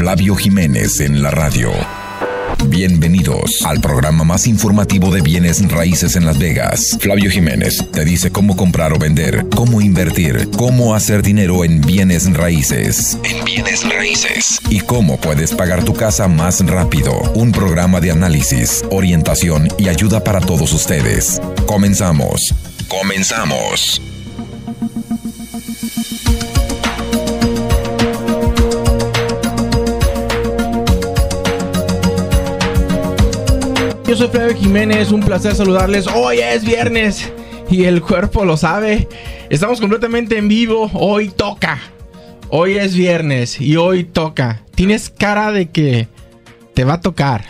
Flavio Jiménez en la radio. Bienvenidos al programa más informativo de bienes raíces en Las Vegas. Flavio Jiménez te dice cómo comprar o vender, cómo invertir, cómo hacer dinero en bienes raíces. En bienes raíces. Y cómo puedes pagar tu casa más rápido. Un programa de análisis, orientación y ayuda para todos ustedes. Comenzamos. Comenzamos. soy Flavio Jiménez, un placer saludarles. Hoy es viernes y el cuerpo lo sabe. Estamos completamente en vivo, hoy toca. Hoy es viernes y hoy toca. Tienes cara de que te va a tocar.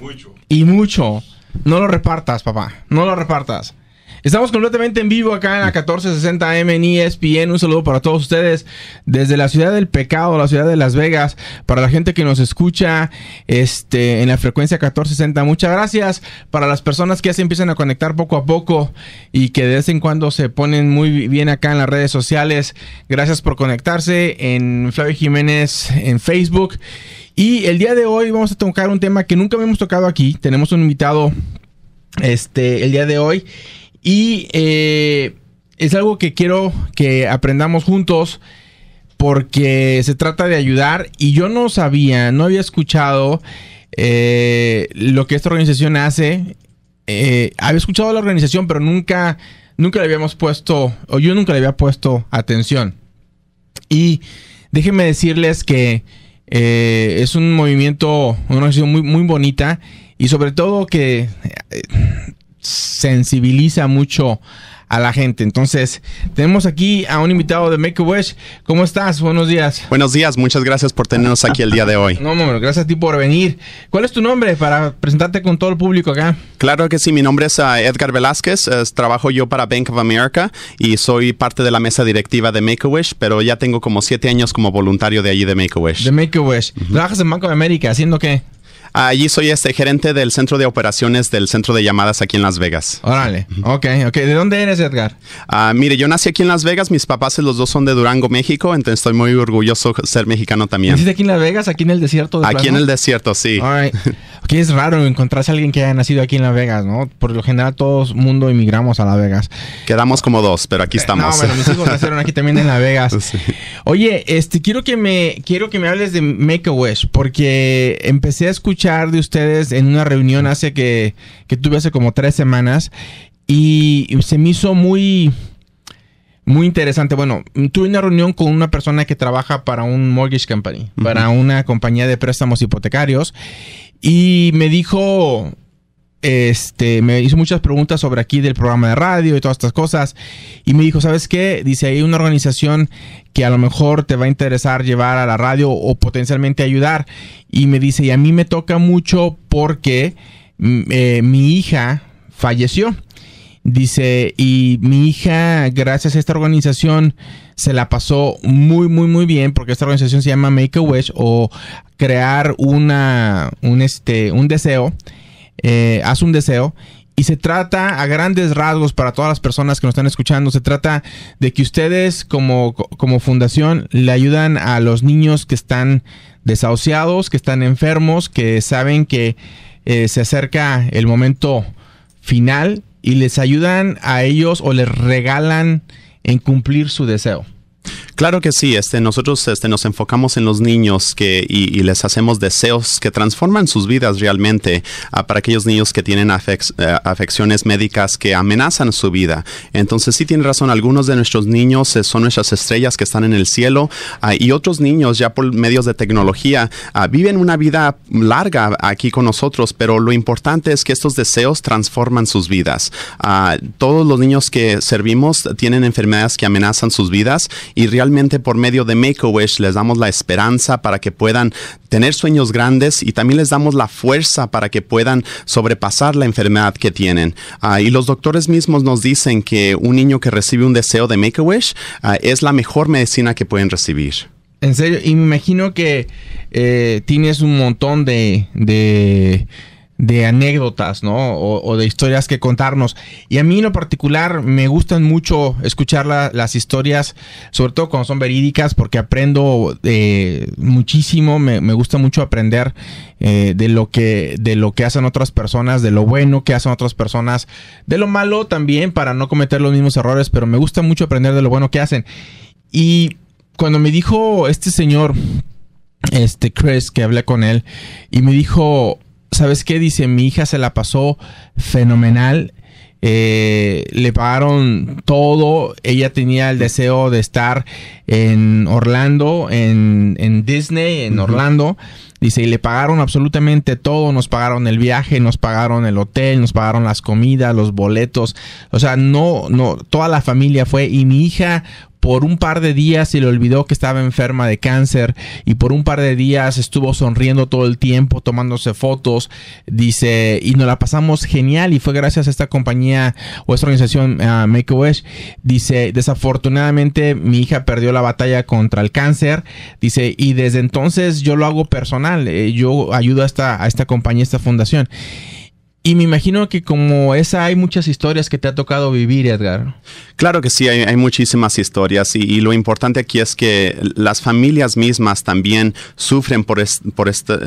Mucho. Y mucho. No lo repartas, papá. No lo repartas. Estamos completamente en vivo acá en la 1460M en ESPN. Un saludo para todos ustedes desde la ciudad del pecado, la ciudad de Las Vegas. Para la gente que nos escucha este, en la frecuencia 1460, muchas gracias. Para las personas que ya se empiezan a conectar poco a poco y que de vez en cuando se ponen muy bien acá en las redes sociales, gracias por conectarse en Flavio Jiménez en Facebook. Y el día de hoy vamos a tocar un tema que nunca hemos tocado aquí. Tenemos un invitado este, el día de hoy. Y eh, es algo que quiero que aprendamos juntos porque se trata de ayudar y yo no sabía, no había escuchado eh, lo que esta organización hace. Eh, había escuchado la organización, pero nunca, nunca le habíamos puesto, o yo nunca le había puesto atención. Y déjenme decirles que es un movimiento, una organización muy, muy bonita y sobre todo que sensibiliza mucho a la gente. Entonces, tenemos aquí a un invitado de Make a Wish. ¿Cómo estás? Buenos días. Buenos días, muchas gracias por tenernos aquí el día de hoy. No, no, gracias a ti por venir. ¿Cuál es tu nombre para presentarte con todo el público acá? Claro que sí, mi nombre es ah, Edgar Velázquez, trabajo yo para Bank of America y soy parte de la mesa directiva de Make a Wish, pero ya tengo como siete años como voluntario de allí de Make a Wish. De Make a Wish. ¿Trabajas en Bank of America haciendo qué? Allí soy este gerente del centro de operaciones del centro de llamadas aquí en Las Vegas. Órale, ok, ok. ¿De dónde eres, Edgar? Ah, mire, yo nací aquí en Las Vegas, mis papás los dos son de Durango, México, entonces estoy muy orgulloso de ser mexicano también. ¿Naciste aquí en Las Vegas, aquí en el desierto? aquí en el desierto, sí. es raro encontrarse a alguien que haya nacido aquí en Las Vegas, ¿no? Por lo general, todo el mundo emigramos a Las Vegas. Quedamos como dos, pero aquí eh, estamos. no, bueno, mis hijos nacieron aquí también en Las Vegas. Oye, este, quiero que me, quiero que me hables de Make-A-Wish, porque empecé a escuchar de ustedes en una reunión hace que, que tuve hace como tres semanas y se me hizo muy, muy interesante. Bueno, tuve una reunión con una persona que trabaja para un mortgage company, para una compañía de préstamos hipotecarios, y me dijo este, me hizo muchas preguntas sobre aquí del programa de radio y todas estas cosas. Y me dijo, ¿sabes qué? Dice, hay una organización que a lo mejor te va a interesar llevar a la radio o potencialmente ayudar. Y me dice, y a mí me toca mucho porque mm, eh, mi hija falleció. Dice, y mi hija, gracias a esta organización, se la pasó muy, muy, muy bien, porque esta organización se llama Make a Wish o crear una, un, este, un deseo eh, haz un deseo. Y se trata, a grandes rasgos, para todas las personas que nos están escuchando, se trata de que ustedes como, fundación le ayudan a los niños que están desahuciados, que están enfermos, que saben que eh, se acerca el momento final y les ayudan a ellos o les regalan en cumplir su deseo. Claro que sí, este, nosotros este, nos enfocamos en los niños que, y, les hacemos deseos que transforman sus vidas realmente ah, para aquellos niños que tienen eh, afecciones médicas que amenazan su vida. Entonces sí tiene razón, algunos de nuestros niños eh, son nuestras estrellas que están en el cielo ah, y otros niños ya por medios de tecnología ah, viven una vida larga aquí con nosotros, pero lo importante es que estos deseos transforman sus vidas. todos los niños que servimos tienen enfermedades que amenazan sus vidas y realmente por medio de Make-A-Wish, les damos la esperanza para que puedan tener sueños grandes y también les damos la fuerza para que puedan sobrepasar la enfermedad que tienen. Ah, y los doctores mismos nos dicen que un niño que recibe un deseo de Make-A-Wish ah, es la mejor medicina que pueden recibir. En serio, y me imagino que eh, tienes un montón de de anécdotas, ¿no? O, de historias que contarnos. Y a mí en lo particular me gustan mucho escuchar las historias, sobre todo cuando son verídicas, porque aprendo eh, muchísimo, me, gusta mucho aprender eh, de, lo que, de lo que hacen otras personas, de lo bueno que hacen otras personas, de lo malo también, para no cometer los mismos errores, pero me gusta mucho aprender de lo bueno que hacen. Y cuando me dijo este señor, este Chris, que hablé con él, y me dijo, ¿sabes qué? Dice, mi hija se la pasó fenomenal. Eh, le pagaron todo. Ella tenía el deseo de estar en Orlando, en, Disney, en Orlando. Dice, y le pagaron absolutamente todo. Nos pagaron el viaje, nos pagaron el hotel, nos pagaron las comidas, los boletos. O sea, no, no, toda la familia fue. Y mi hija por un par de días se le olvidó que estaba enferma de cáncer y por un par de días estuvo sonriendo todo el tiempo, tomándose fotos, dice, y nos la pasamos genial y fue gracias a esta compañía o esta organización ah, Make a Wish, dice, desafortunadamente mi hija perdió la batalla contra el cáncer, dice, y desde entonces yo lo hago personal, eh, yo ayudo a esta, a esta compañía, a esta fundación. Y me imagino que como esa hay muchas historias que te ha tocado vivir, Edgar. Claro que sí, hay, muchísimas historias y, lo importante aquí es que las familias mismas también sufren por, este,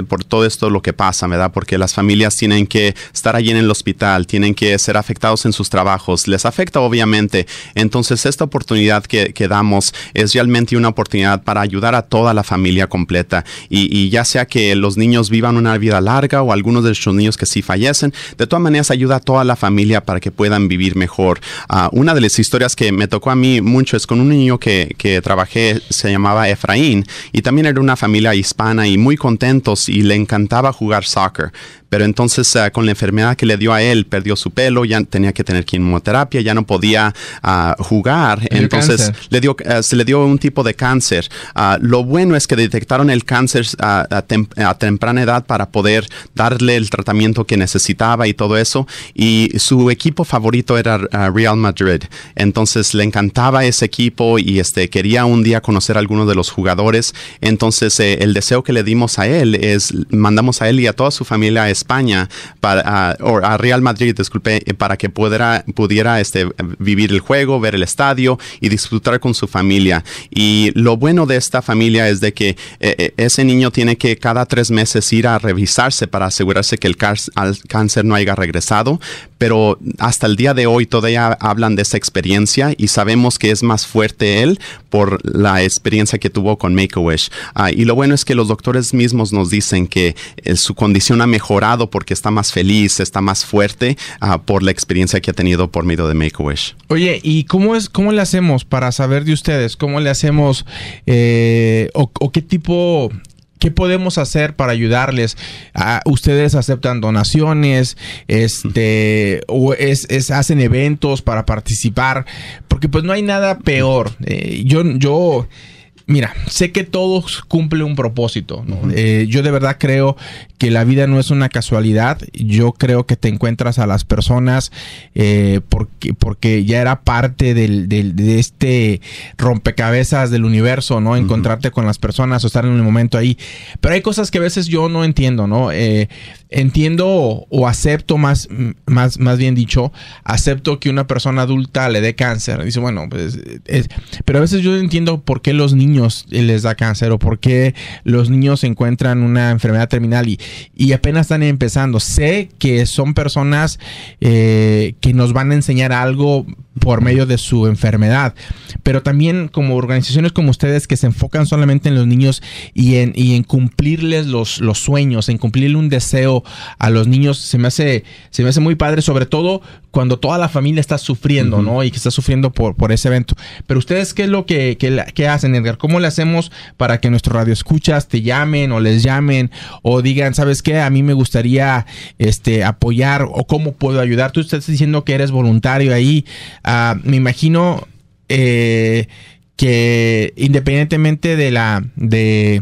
por, todo esto lo que pasa, ¿verdad? Porque las familias tienen que estar allí en el hospital, tienen que ser afectados en sus trabajos, les afecta obviamente. Entonces esta oportunidad que, damos es realmente una oportunidad para ayudar a toda la familia completa y, y ya sea que los niños vivan una vida larga o algunos de nuestros niños que sí fallecen, de todas maneras, ayuda a toda la familia para que puedan vivir mejor. Ah, una de las historias que me tocó a mí mucho es con un niño que, trabajé, se llamaba Efraín, y también era una familia hispana y muy contentos y le encantaba jugar soccer pero entonces ah, con la enfermedad que le dio a él, perdió su pelo, ya tenía que tener quimioterapia, ya no podía ah, jugar, entonces le dio, se le dio un tipo de cáncer. lo bueno es que detectaron el cáncer a, temprana edad para poder darle el tratamiento que necesitaba y todo eso. Y su equipo favorito era ah, Real Madrid. Entonces le encantaba ese equipo y este, quería un día conocer a alguno de los jugadores. Entonces eh, el deseo que le dimos a él es, mandamos a él y a toda su familia a España, para, ah, o a Real Madrid, disculpe, eh, para que pudiera, pudiera este, vivir el juego, ver el estadio y disfrutar con su familia. Y lo bueno de esta familia es de que eh, ese niño tiene que cada tres meses ir a revisarse para asegurarse que el cáncer no haya regresado, pero hasta el día de hoy todavía hablan de esa experiencia y sabemos que es más fuerte él por la experiencia que tuvo con Make-A-Wish. Ah, y lo bueno es que los doctores mismos nos dicen que eh, su condición ha mejorado porque está más feliz, está más fuerte ah, por la experiencia que ha tenido por medio de Make-A-Wish. Oye, ¿y cómo, es, cómo le hacemos para saber de ustedes? ¿Cómo le hacemos eh, o qué tipo ¿Qué podemos hacer para ayudarles? Ah, ¿Ustedes aceptan donaciones? Este, ¿O es, hacen eventos para participar? Porque pues no hay nada peor. Eh, yo, yo Mira, sé que todo cumple un propósito. Eh, yo de verdad creo que la vida no es una casualidad. Yo creo que te encuentras a las personas eh, porque, porque ya era parte del, de este rompecabezas del universo, ¿no? Encontrarte con las personas o estar en el momento ahí. Pero hay cosas que a veces yo no entiendo, ¿no? Eh, entiendo o, acepto más, más, más bien dicho, acepto que una persona adulta le dé cáncer. Dice, bueno, pues, pero a veces yo entiendo por qué los niños les da cáncer o por qué los niños encuentran una enfermedad terminal y, y apenas están empezando. Sé que son personas eh, que nos van a enseñar algo por medio de su enfermedad. Pero también como organizaciones como ustedes que se enfocan solamente en los niños y en, cumplirles los, los sueños, en cumplirle un deseo a los niños, se me hace, se me hace muy padre, sobre todo cuando toda la familia está sufriendo, ¿no? Y que está sufriendo por, por ese evento. Pero ustedes, ¿qué es lo que, que, hacen, Edgar? ¿Cómo le hacemos para que nuestro radio escuchas te llamen o les llamen o digan, ¿sabes qué? A mí me gustaría este, apoyar o cómo puedo ayudar. Tú estás diciendo que eres voluntario ahí. Ah, me imagino eh, que independientemente de la de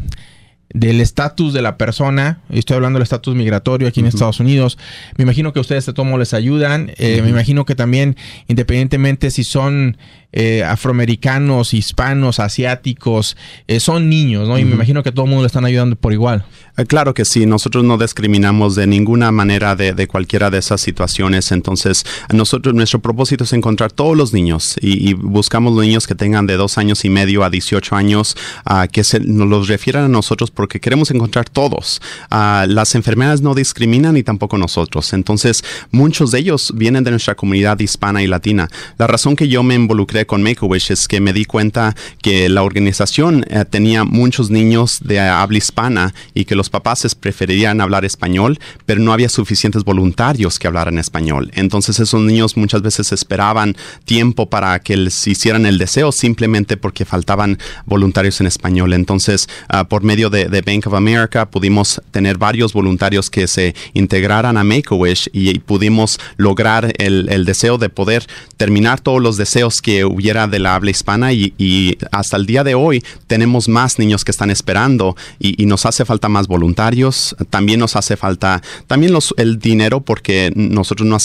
del estatus de la persona, estoy hablando del estatus migratorio aquí en Estados Unidos, me imagino que ustedes de todo les ayudan, eh, me imagino que también independientemente si son eh, afroamericanos, hispanos, asiáticos, eh, son niños, ¿no? Y me imagino que todo el mundo le están ayudando por igual. Eh, claro que sí, nosotros no discriminamos de ninguna manera de, cualquiera de esas situaciones, entonces nosotros nuestro propósito es encontrar todos los niños y, buscamos niños que tengan de dos años y medio a 18 años a ah, que se nos los refieran a nosotros porque queremos encontrar todos. Ah, las enfermedades no discriminan y tampoco nosotros, entonces muchos de ellos vienen de nuestra comunidad hispana y latina. La razón que yo me involucré con Make-A-Wish es que me di cuenta que la organización eh, tenía muchos niños de habla hispana y que los papás preferirían hablar español, pero no había suficientes voluntarios que hablaran español. Entonces esos niños muchas veces esperaban tiempo para que les hicieran el deseo simplemente porque faltaban voluntarios en español. Entonces, ah, por medio de, Bank of America pudimos tener varios voluntarios que se integraran a Make-A-Wish y, pudimos lograr el deseo de poder terminar todos los deseos que hubiera de la habla hispana y, hasta el día de hoy tenemos más niños que están esperando y, nos hace falta más voluntarios, también nos hace falta también los, el dinero porque nosotros no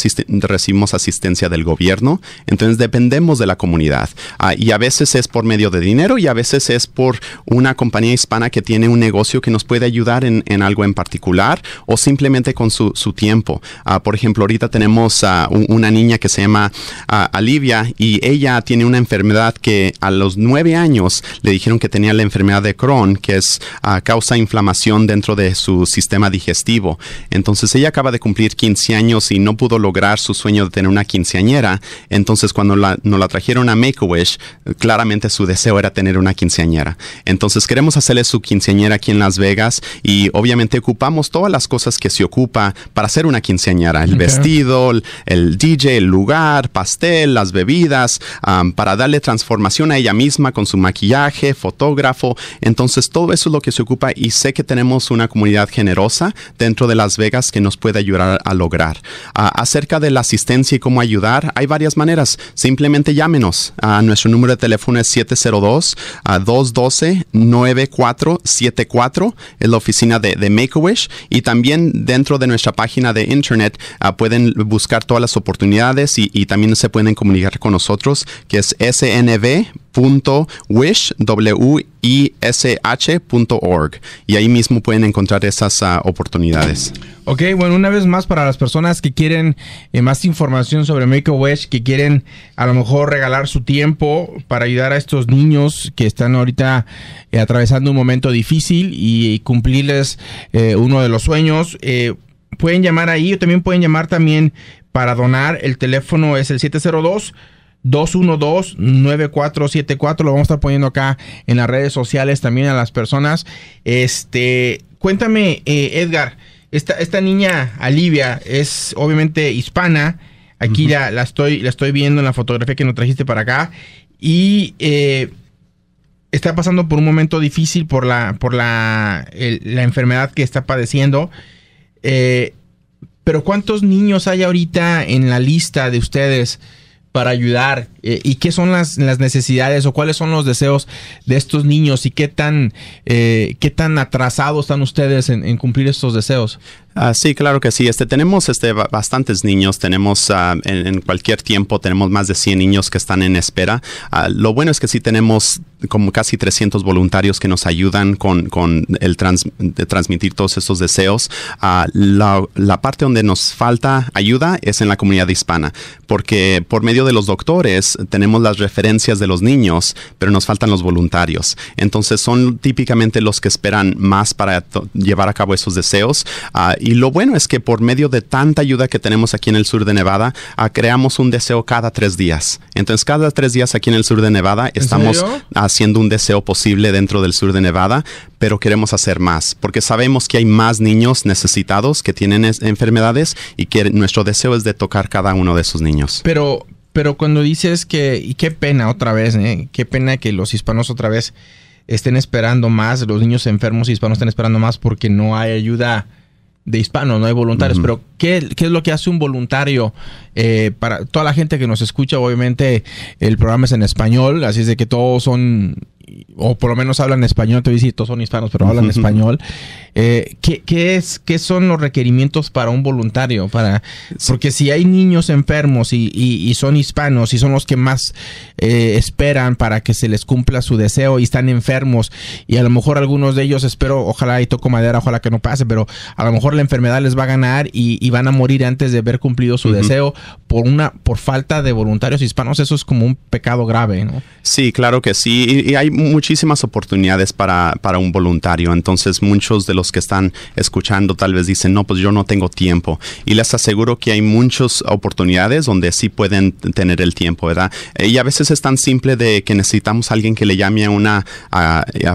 recibimos asistencia del gobierno, entonces dependemos de la comunidad ah, y a veces es por medio de dinero y a veces es por una compañía hispana que tiene un negocio que nos puede ayudar en, algo en particular o simplemente con su, tiempo. Ah, por ejemplo, ahorita tenemos a una niña que se llama ah, Alivia y ella tiene una enfermedad que a los nueve años le dijeron que tenía la enfermedad de Crohn, que es ah, causa inflamación dentro de su sistema digestivo. Entonces ella acaba de cumplir 15 años y no pudo lograr su sueño de tener una quinceañera. Entonces cuando la, nos la trajeron a Make-A-Wish, claramente su deseo era tener una quinceañera. Entonces queremos hacerle su quinceañera aquí en Las Vegas y obviamente ocupamos todas las cosas que se ocupa para hacer una quinceañera. El vestido, el, DJ, el lugar, pastel, las bebidas. Ah, para darle transformación a ella misma con su maquillaje, fotógrafo. Entonces todo eso es lo que se ocupa y sé que tenemos una comunidad generosa dentro de Las Vegas que nos puede ayudar a lograr. Ah, acerca de la asistencia y cómo ayudar, hay varias maneras. Simplemente llámenos. Ah, nuestro número de teléfono es 702-212-9474. Ah, es la oficina de, Make-A-Wish. Y también dentro de nuestra página de internet pueden buscar todas las oportunidades y también se pueden comunicar con nosotros que es snv.wish.org. Y ahí mismo pueden encontrar esas ah, oportunidades. Ok, bueno, una vez más para las personas que quieren eh, más información sobre Make a Wish, que quieren a lo mejor regalar su tiempo para ayudar a estos niños que están ahorita eh, atravesando un momento difícil y, cumplirles eh, uno de los sueños pueden llamar ahí o también pueden llamar también para donar. El teléfono es el 702 212-9474. Lo vamos a estar poniendo acá en las redes sociales también a las personas. Este, cuéntame, eh, Edgar, esta, niña, Alivia, es obviamente hispana. Aquí ya la, estoy, la estoy viendo en la fotografía que nos trajiste para acá. Y eh, está pasando por un momento difícil por la, por la, enfermedad que está padeciendo. Eh, pero ¿cuántos niños hay ahorita en la lista de ustedes para ayudar eh, y qué son las, necesidades o cuáles son los deseos de estos niños y qué tan, eh, qué tan atrasados están ustedes en, en, cumplir estos deseos. Ah, sí, claro que sí. Este, tenemos este, bastantes niños. Tenemos ah, en, cualquier tiempo, tenemos más de 100 niños que están en espera. Ah, lo bueno es que sí tenemos como casi 300 voluntarios que nos ayudan con, el trans, de transmitir todos estos deseos. La, la, parte donde nos falta ayuda es en la comunidad hispana, porque por medio de los doctores tenemos las referencias de los niños, pero nos faltan los voluntarios. Entonces son típicamente los que esperan más para llevar a cabo esos deseos y lo bueno es que por medio de tanta ayuda que tenemos aquí en el sur de Nevada, ah, creamos un deseo cada tres días. Entonces, cada tres días aquí en el sur de Nevada estamos haciendo un deseo posible dentro del sur de Nevada, pero queremos hacer más, porque sabemos que hay más niños necesitados que tienen enfermedades y que nuestro deseo es de tocar cada uno de esos niños. Pero, pero cuando dices que, y qué pena otra vez, ¿eh? qué pena que los hispanos otra vez estén esperando más, los niños enfermos hispanos estén esperando más porque no hay ayuda de hispanos, no hay voluntarios, pero ¿qué, es lo que hace un voluntario eh, para toda la gente que nos escucha? Obviamente el programa es en español, así es de que todos son o por lo menos hablan español, te voy a decir, todos son hispanos, pero hablan español. Eh, ¿qué, es, ¿Qué son los requerimientos para un voluntario? Para, porque si hay niños enfermos y, y, son hispanos y son los que más eh, esperan para que se les cumpla su deseo y están enfermos y a lo mejor algunos de ellos, espero, ojalá y toco madera, ojalá que no pase, pero a lo mejor la enfermedad les va a ganar y, van a morir antes de haber cumplido su deseo por una por falta de voluntarios hispanos, eso es como un pecado grave, ¿no? Sí, claro que sí. y hay muchísimas oportunidades para, para un voluntario. Entonces muchos de los que están escuchando tal vez dicen, no, pues yo no tengo tiempo. Y les aseguro que hay muchas oportunidades donde sí pueden tener el tiempo, ¿verdad? Y a veces es tan simple de que necesitamos a alguien que le llame a una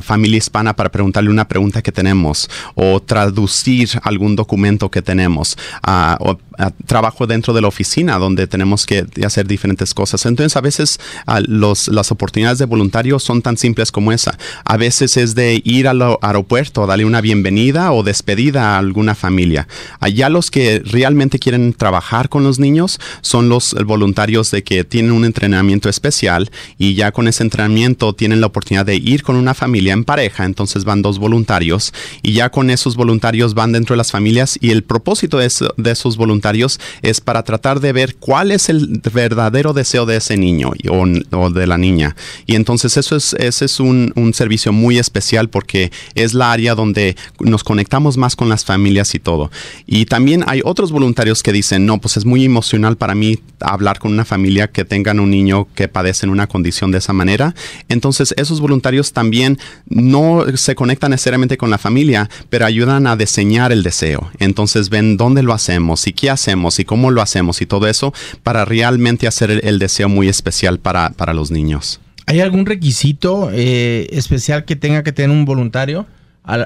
familia hispana para preguntarle una pregunta que tenemos o traducir algún documento que tenemos a ah, o ah, trabajo dentro de la oficina donde tenemos que hacer diferentes cosas. Entonces a veces ah, las oportunidades de voluntario son tan simples como esa. A veces es de ir al aeropuerto, darle una bienvenida o despedida a alguna familia. Allá los que realmente quieren trabajar con los niños son los voluntarios de que tienen un entrenamiento especial y ya con ese entrenamiento tienen la oportunidad de ir con una familia en pareja, entonces van dos voluntarios y ya con esos voluntarios van dentro de las familias y el propósito de, esos voluntarios es para tratar de ver cuál es el verdadero deseo de ese niño o, de la niña. Y entonces eso es es un, servicio muy especial porque es la área donde nos conectamos más con las familias y todo. Y también hay otros voluntarios que dicen, no, pues es muy emocional para mí hablar con una familia que tengan un niño que padece en una condición de esa manera. Entonces esos voluntarios también no se conectan necesariamente con la familia, pero ayudan a diseñar el deseo. Entonces ven dónde lo hacemos y qué hacemos y cómo lo hacemos y todo eso para realmente hacer el, el deseo muy especial para, para los niños. ¿Hay algún requisito eh, especial que tenga que tener un voluntario?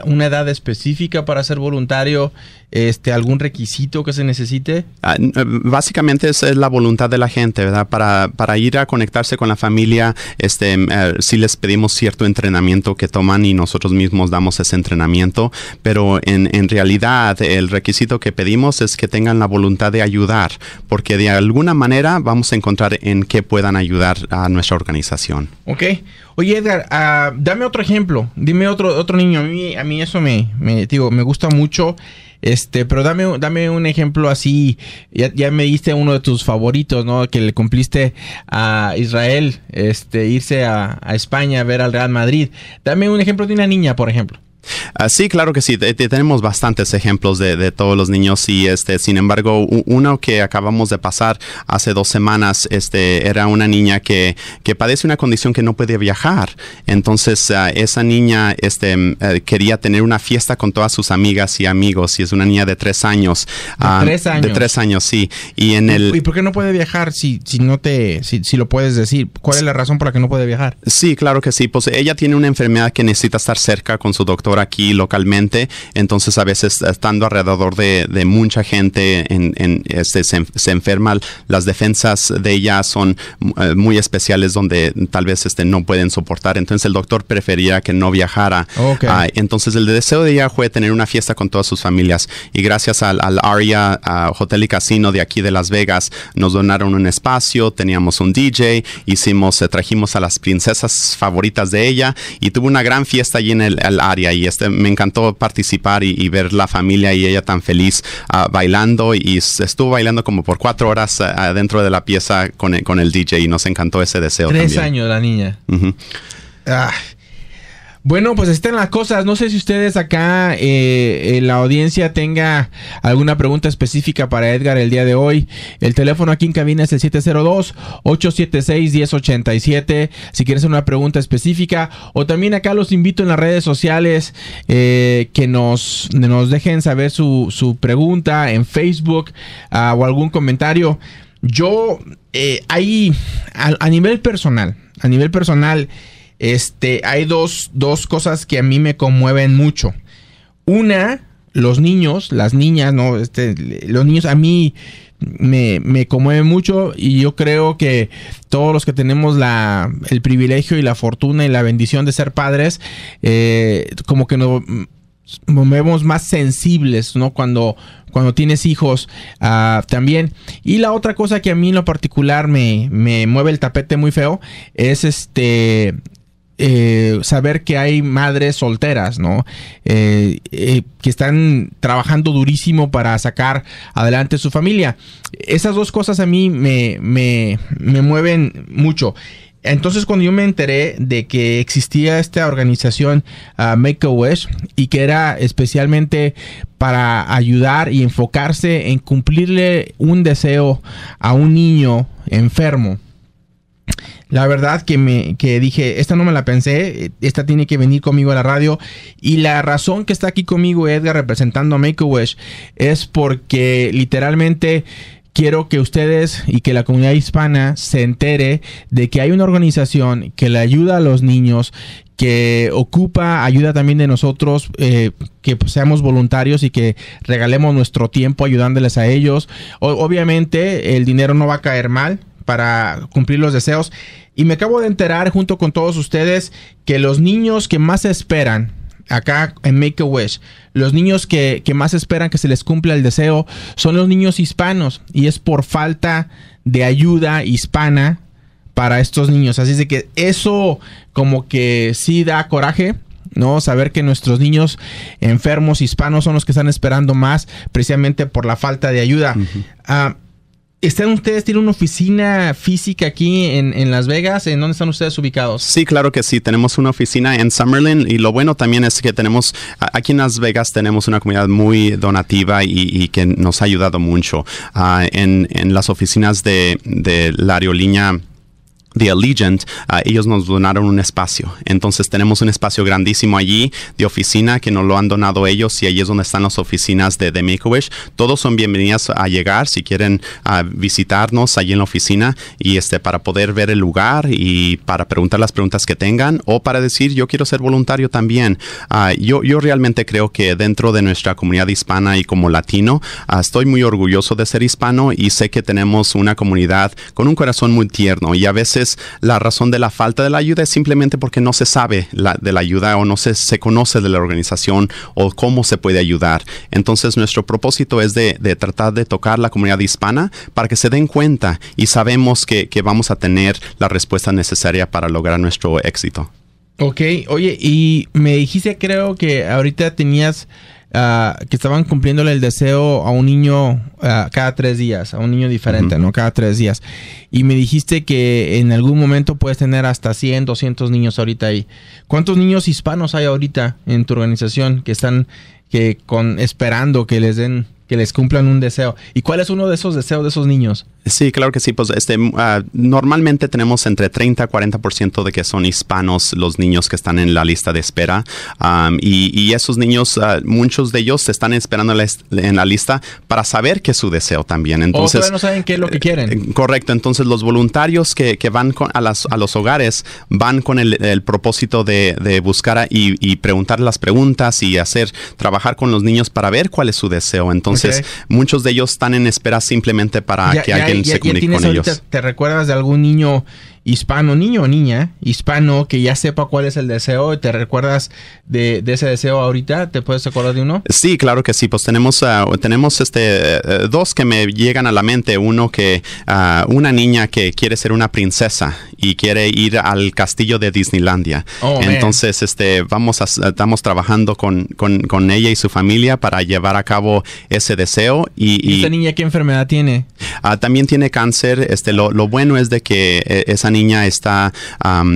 una edad específica para ser voluntario? Este, ¿Algún requisito que se necesite? Ah, eh, básicamente es la voluntad de la gente, ¿verdad? Para, ir a conectarse con la familia, este, eh, sí les pedimos cierto entrenamiento que toman y nosotros mismos damos ese entrenamiento, pero en, en realidad el requisito que pedimos es que tengan la voluntad de ayudar, porque de alguna manera vamos a encontrar en qué puedan ayudar a nuestra organización. Ok. Oye, Edgar, ah, dame otro ejemplo. Dime otro, otro niño. A a mí eso me, digo, me gusta mucho. Este, pero dame, dame un ejemplo así. Ya, me diste uno de tus favoritos, ¿no? Que le cumpliste a Israel, este, irse a, a España a ver al Real Madrid. Dame un ejemplo de una niña, por ejemplo. Ah, sí, claro que sí. tenemos bastantes ejemplos de, todos los niños y este, sin embargo, uno que acabamos de pasar hace dos semanas, este, era una niña que, padece una condición que no puede viajar. Entonces, ah, esa niña este, mm, eh, quería tener una fiesta con todas sus amigas y amigos y es una niña de tres años. De ah, tres años. sí. Y en el... ¿Y por qué no puede viajar si, si no te, si, si lo puedes decir? ¿Cuál es la razón por la que no puede viajar? Sí, claro que sí. Pues ella tiene una enfermedad que necesita estar cerca con su doctora aquí localmente. Entonces, a veces estando alrededor de, mucha gente, en, este, se, enferma. Las defensas de ella son eh, muy especiales donde tal vez este, no pueden soportar. Entonces, el doctor prefería que no viajara. Ah, entonces, el deseo de ella fue tener una fiesta con todas sus familias. Y gracias al, al ARIA Hotel y Casino de aquí de Las Vegas, nos donaron un espacio, teníamos un DJ, hicimos, eh, trajimos a las princesas favoritas de ella y tuvo una gran fiesta allí en el, el área y este, me encantó participar y, ver la familia y ella tan feliz ah, bailando y estuvo bailando como por cuatro horas ah, dentro de la pieza con el, con el DJ y nos encantó ese deseo. Tres años la niña. Bueno, pues están las cosas. No sé si ustedes acá eh, en la audiencia tenga alguna pregunta específica para Edgar el día de hoy. El teléfono aquí en cabina es el 702-876-1087. Si quieres una pregunta específica. O también acá los invito en las redes sociales eh, que nos, dejen saber su, pregunta en Facebook ah, o algún comentario. Yo, eh, ahí, a nivel personal, a nivel personal este, hay dos, dos cosas que a mí me conmueven mucho. Una, los niños, las niñas, no, este, los niños a mí me, me mucho y yo creo que todos los que tenemos el privilegio y la fortuna y la bendición de ser padres, eh, como que nos movemos más sensibles, ¿no? Cuando, cuando tienes hijos ah, también. Y la otra cosa que a mí en lo particular me, me mueve el tapete muy feo es este eh, saber que hay madres solteras, ¿no? Eh, eh, que están trabajando durísimo para sacar adelante su familia. Esas dos cosas a mí me, mueven mucho. Entonces cuando yo me enteré de que existía esta organización ah, Make a Wish y que era especialmente para ayudar y enfocarse en cumplirle un deseo a un niño enfermo, la verdad que me que dije, esta no me la pensé, esta tiene que venir conmigo a la radio. Y la razón que está aquí conmigo Edgar representando a Make a Wish es porque literalmente quiero que ustedes y que la comunidad hispana se entere de que hay una organización que le ayuda a los niños, que ocupa ayuda también de nosotros, eh, que seamos voluntarios y que regalemos nuestro tiempo ayudándoles a ellos. obviamente el dinero no va a caer mal, para cumplir los deseos. Y me acabo de enterar junto con todos ustedes que los niños que más esperan acá en Make a Wish, los niños que, más esperan que se les cumpla el deseo son los niños hispanos y es por falta de ayuda hispana para estos niños. Así de que eso como que sí da coraje. ¿no? Saber que nuestros niños enfermos hispanos son los que están esperando más precisamente por la falta de ayuda. ¿Están ustedes, tienen una oficina física aquí en, Las Vegas? ¿En dónde están ustedes ubicados? Sí, claro que sí. Tenemos una oficina en Summerlin y lo bueno también es que tenemos, aquí en Las Vegas tenemos una comunidad muy donativa y, que nos ha ayudado mucho. Ah, en, las oficinas de, de la aerolínea de Allegiant, ah, ellos nos donaron un espacio. Entonces tenemos un espacio grandísimo allí de oficina que nos lo han donado ellos y allí es donde están las oficinas de, The make wish Todos son bienvenidos a llegar si quieren ah, visitarnos allí en la oficina y este, para poder ver el lugar y para preguntar las preguntas que tengan o para decir yo quiero ser voluntario también. Ah, yo, yo realmente creo que dentro de nuestra comunidad hispana y como latino, estoy muy orgulloso de ser hispano y sé que tenemos una comunidad con un corazón muy tierno y a veces la razón de la falta de la ayuda es simplemente porque no se sabe de la ayuda o no se, se, conoce de la organización o cómo se puede ayudar. Entonces nuestro propósito es de, tratar de tocar la comunidad hispana para que se den cuenta y sabemos que, que vamos a tener la respuesta necesaria para lograr nuestro éxito. Ok, oye, y me dijiste creo que ahorita tenías Ah, que estaban cumpliéndole el deseo a un niño ah, cada tres días, a un niño diferente, ¿no? Cada tres días. Y me dijiste que en algún momento puedes tener hasta 100, 200 niños ahorita ahí. ¿Cuántos niños hispanos hay ahorita en tu organización que están que con, esperando que les den, que les cumplan un deseo? ¿Y cuál es uno de esos deseos de esos niños? Sí, claro que sí. Pues este, mm, ah, normalmente tenemos entre 30 a 40% de que son hispanos los niños que están en la lista de espera. y, esos niños, ah, muchos de ellos están esperando en la lista para saber qué es su deseo también. Entonces, saben qué es lo que quieren. Eh, eh, correcto. Entonces, los voluntarios que, van con, a, las, los hogares van con el, propósito de, buscar y, preguntar las preguntas y hacer, trabajar con los niños para ver cuál es su deseo. Entonces, muchos de ellos están en espera simplemente para que alguien ya, se comunique con ellos. ¿Te recuerdas de algún niño hispano, niño o niña, hispano, que ya sepa cuál es el deseo te recuerdas de, ese deseo ahorita, ¿te puedes acordar de uno? Sí, claro que sí, pues tenemos, ah, tenemos este, eh, eh, dos que me llegan a la mente, uno que ah, una niña que quiere ser una princesa y quiere ir al castillo de Disneylandia. Oh, Entonces, este, vamos a, estamos trabajando con, ella y su familia para llevar a cabo ese deseo. ¿Y, y, niña qué enfermedad tiene? Ah, también tiene cáncer, este, lo, lo bueno es de que eh, esa niña niña está,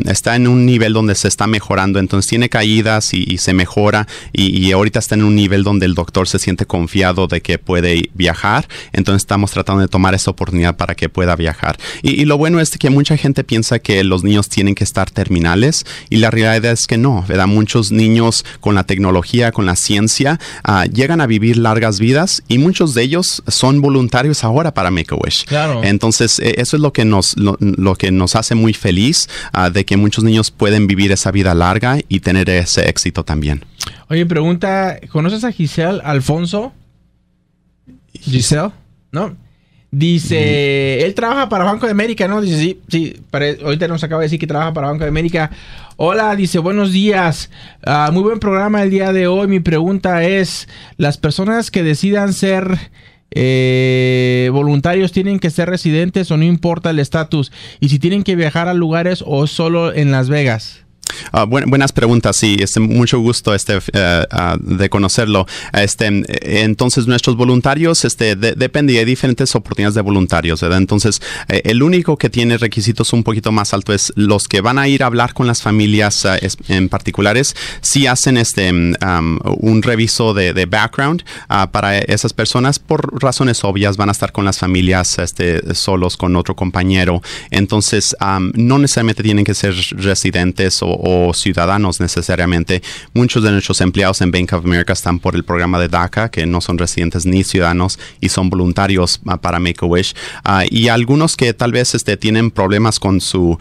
está en un nivel donde se está mejorando, entonces tiene caídas y, se mejora y, ahorita está en un nivel donde el doctor se siente confiado de que puede viajar, entonces estamos tratando de tomar esa oportunidad para que pueda viajar. Y, lo bueno es que mucha gente piensa que los niños tienen que estar terminales y la realidad es que no, ¿verdad? Muchos niños con la tecnología, con la ciencia, ah, llegan a vivir largas vidas y muchos de ellos son voluntarios ahora para Make-A-Wish. Claro. Entonces, e, eso es lo que nos, lo, lo que nos hace hace muy feliz ah, de que muchos niños pueden vivir esa vida larga y tener ese éxito también. Oye, pregunta, ¿conoces a Giselle Alfonso? Giselle, ¿no? Dice, mm. él trabaja para Banco de América, ¿no? Dice, sí, sí, para, ahorita nos acaba de decir que trabaja para Banco de América. Hola, dice, buenos días. Ah, muy buen programa el día de hoy. Mi pregunta es, las personas que decidan ser eh, voluntarios tienen que ser residentes o no importa el estatus, y si tienen que viajar a lugares o solo en Las Vegas. Ah, buenas preguntas, sí, este, mucho gusto este, eh, ah, de conocerlo. Este, entonces, nuestros voluntarios, este, de, depende, hay diferentes oportunidades de voluntarios, Entonces, eh, el único que tiene requisitos un poquito más alto es los que van a ir a hablar con las familias ah, en particulares, si hacen este, un reviso de, de background para esas personas, por razones obvias, van a estar con las familias este, solos con otro compañero. Entonces, no necesariamente tienen que ser residentes o o ciudadanos necesariamente. Muchos de nuestros empleados en Bank of America están por el programa de DACA, que no son residentes ni ciudadanos y son voluntarios ah, para Make-A-Wish. Ah, y algunos que tal vez este, tienen problemas con su,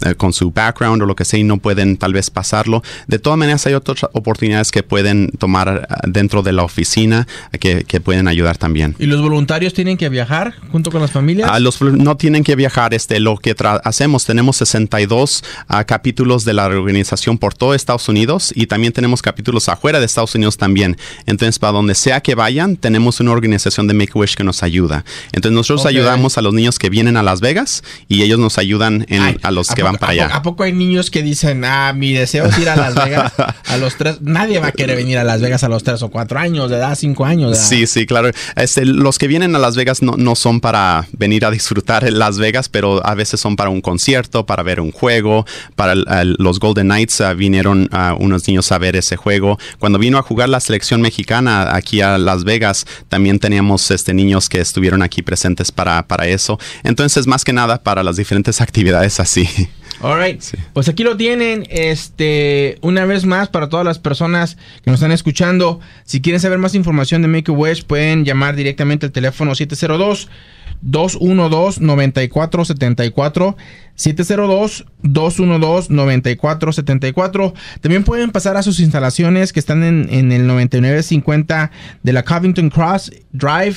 eh, con su background o lo que sea y no pueden tal vez pasarlo. De todas maneras, hay otras oportunidades que pueden tomar ah, dentro de la oficina que, pueden ayudar también. ¿Y los voluntarios tienen que viajar junto con las familias? los, no tienen que viajar. Este, lo que hacemos, tenemos 62 capítulos de la organización por todo Estados Unidos y también tenemos capítulos afuera de Estados Unidos también. Entonces, para donde sea que vayan, tenemos una organización de make wish que nos ayuda. Entonces, nosotros ayudamos a los niños que vienen a Las Vegas y ellos nos ayudan a los que van para allá. ¿A poco hay niños que dicen, ah, mi deseo es ir a Las Vegas a los tres? Nadie va a querer venir a Las Vegas a los tres o cuatro años de edad, cinco años Sí, sí, claro. Este, los que vienen a Las Vegas no, son para venir a disfrutar en Las Vegas, pero a veces son para un concierto, para ver un juego, para los Golden Knights ah, vinieron a ah, unos niños a ver ese juego. Cuando vino a jugar la selección mexicana aquí a Las Vegas, también teníamos este, niños que estuvieron aquí presentes para, para eso. Entonces, más que nada, para las diferentes actividades así. Pues aquí lo tienen. Este, una vez más, para todas las personas que nos están escuchando, si quieren saber más información de Make a pueden llamar directamente al teléfono 702 212-9474. 212 74 También pueden pasar a sus instalaciones que están en, en, el 9950 de la Covington Cross Drive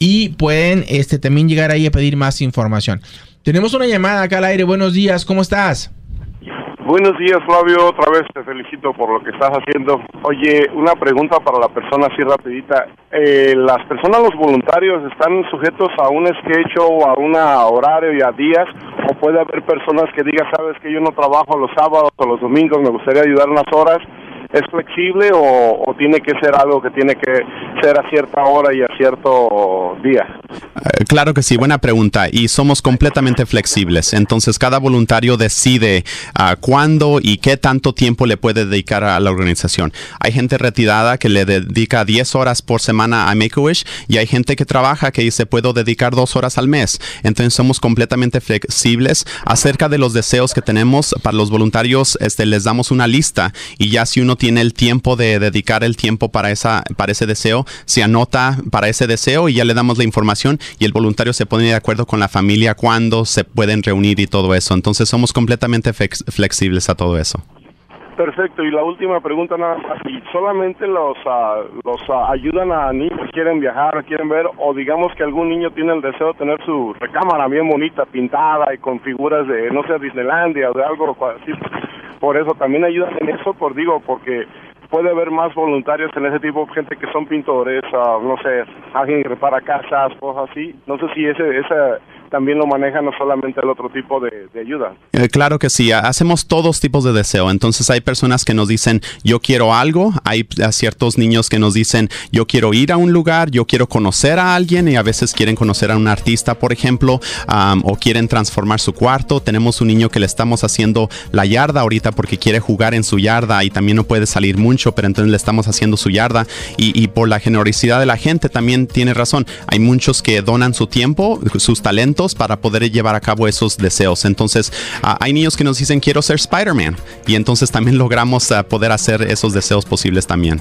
y pueden este, también llegar ahí a pedir más información. Tenemos una llamada acá al aire. Buenos días, ¿cómo estás? Buenos días, Flavio. Otra vez te felicito por lo que estás haciendo. Oye, una pregunta para la persona así rapidita. Eh, ¿Las personas, los voluntarios, están sujetos a un sketch o a un horario y a días? ¿O puede haber personas que digan, sabes que yo no trabajo los sábados o los domingos, me gustaría ayudar unas horas? es flexible o, tiene que ser algo que tiene que ser a cierta hora y a cierto día? Eh, claro que sí, buena pregunta. Y somos completamente flexibles. Entonces, cada voluntario decide ah, cuándo y qué tanto tiempo le puede dedicar a la organización. Hay gente retirada que le dedica 10 horas por semana a Make-A-Wish y hay gente que trabaja que dice puedo dedicar dos horas al mes. Entonces, somos completamente flexibles acerca de los deseos que tenemos para los voluntarios. Este, les damos una lista y ya si uno tiene el tiempo de dedicar el tiempo para, esa, para ese deseo, se anota para ese deseo y ya le damos la información y el voluntario se pone de acuerdo con la familia cuando se pueden reunir y todo eso. Entonces somos completamente flexibles a todo eso. Perfecto, y la última pregunta nada más, ¿y solamente los, ah, los ah, ayudan a niños que quieren viajar, quieren ver, o digamos que algún niño tiene el deseo de tener su recámara bien bonita, pintada y con figuras de, no sé, Disneylandia o de algo así? por eso también ayudan en eso, por digo, porque puede haber más voluntarios en ese tipo, gente que son pintores, ah, no sé, alguien que repara casas, cosas así. No sé si ese, esa, también lo maneja no solamente el otro tipo de, ayuda. Eh, claro que sí, hacemos todos tipos de deseo. Entonces hay personas que nos dicen yo quiero algo, hay ciertos niños que nos dicen yo quiero ir a un lugar, yo quiero conocer a alguien y a veces quieren conocer a un artista, por ejemplo, o quieren transformar su cuarto. Tenemos un niño que le estamos haciendo la yarda ahorita porque quiere jugar en su yarda y también no puede salir mucho, pero entonces le estamos haciendo su yarda y, y por la generosidad de la gente también tiene razón. Hay muchos que donan su tiempo, sus talentos, para poder llevar a cabo esos deseos. Entonces, ah, hay niños que nos dicen quiero ser Spider-Man y entonces también logramos ah, poder hacer esos deseos posibles también.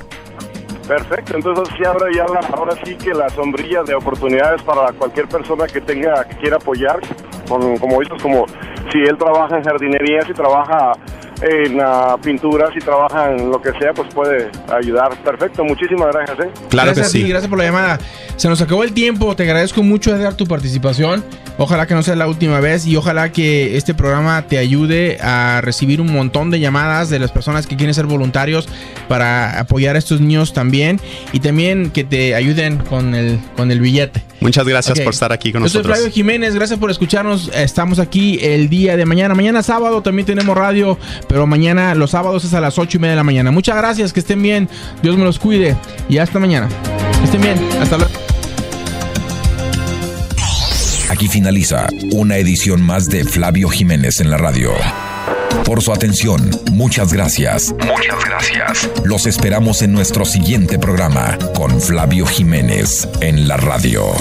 Perfecto, entonces sí, ahora ya la, ahora sí que la sombrilla de oportunidades para cualquier persona que tenga que quiera apoyar, como dices, como si él trabaja en jardinería, si trabaja en la pintura, si trabaja en lo que sea, pues puede ayudar. Perfecto, muchísimas gracias. ¿eh? Claro sí. gracias por la llamada. Se nos acabó el tiempo, te agradezco mucho dar tu participación. Ojalá que no sea la última vez y ojalá que este programa te ayude a recibir un montón de llamadas de las personas que quieren ser voluntarios para apoyar a estos niños también y también que te ayuden con el, con el billete. Muchas gracias por estar aquí con nosotros. soy Flavio Jiménez, gracias por escucharnos. Estamos aquí el día de mañana. Mañana sábado también tenemos radio pero mañana, los sábados, es a las 8 y media de la mañana. Muchas gracias, que estén bien. Dios me los cuide. Y hasta mañana. Que estén bien. Hasta luego. Aquí finaliza una edición más de Flavio Jiménez en la radio. Por su atención, muchas gracias. Muchas gracias. Los esperamos en nuestro siguiente programa con Flavio Jiménez en la radio.